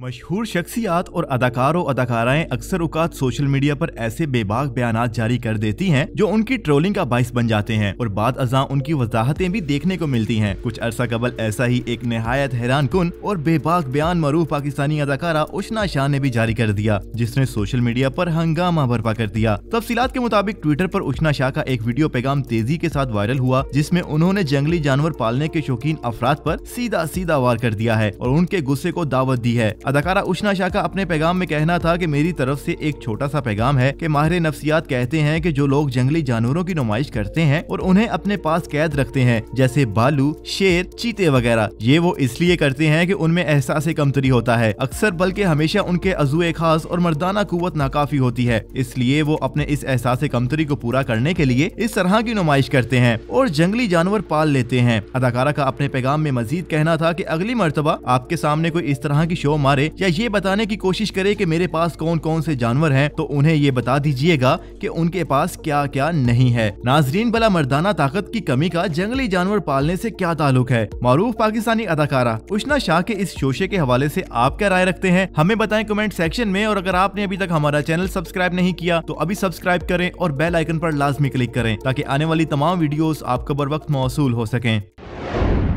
मशहूर शख्सियात और अदाकारों अदाकाराएं अक्सर उकात सोशल मीडिया पर ऐसे बेबाक बयान जारी कर देती हैं जो उनकी ट्रोलिंग का बाइस बन जाते हैं और बाद अजा उनकी वजाहतें भी देखने को मिलती हैं कुछ अरसा कबल ऐसा ही एक नहायत हैरान कन और बेबाक बयान मरूफ पाकिस्तानी अदाकारा उशना शाह ने भी जारी कर दिया जिसने सोशल मीडिया पर हंगामा बर्पा कर दिया तफसीत के मुताबिक ट्विटर पर उशना शाह का एक वीडियो पैगाम तेजी के साथ वायरल हुआ जिसमे उन्होंने जंगली जानवर पालने के शौकीन अफराद आरोप सीधा सीधा वार कर दिया है और उनके गुस्से को दावत दी है अदाकारा उष्णा शाह का अपने पैगाम में कहना था कि मेरी तरफ से एक छोटा सा पैगाम है कि माहिर नफ्सियात कहते हैं कि जो लोग जंगली जानवरों की नुमाइश करते हैं और उन्हें अपने पास कैद रखते हैं जैसे बालू शेर चीते वगैरह ये वो इसलिए करते हैं कि उनमें एहसास कमतरी होता है अक्सर बल्कि हमेशा उनके अजुए खास और मर्दाना कुत नाकाफी होती है इसलिए वो अपने इस एहसास कमतरी को पूरा करने के लिए इस तरह की नुमाइश करते हैं और जंगली जानवर पाल लेते हैं अदाकारा का अपने पैगाम में मजीद कहना था की अगली मरतबा आपके सामने कोई इस तरह की शो मार मारे या ये बताने की कोशिश करे की मेरे पास कौन कौन से जानवर है तो उन्हें ये बता दीजिएगा की उनके पास क्या क्या नहीं है नाजरीन बला मर्दाना ताकत की कमी का जंगली जानवर पालने से क्या ताल्लुक है मरूफ पाकिस्तानी अदाकारा उष्णा शाह के इस शोशे के हवाले से आप क्या राय रखते हैं हमें बताएं कमेंट सेक्शन में और अगर आपने अभी तक हमारा चैनल सब्सक्राइब नहीं किया तो अभी सब्सक्राइब करें और बेल आइकन पर लाजमी क्लिक करें ताकि आने वाली तमाम वीडियोस आपको बर वक्त मौसू हो सकें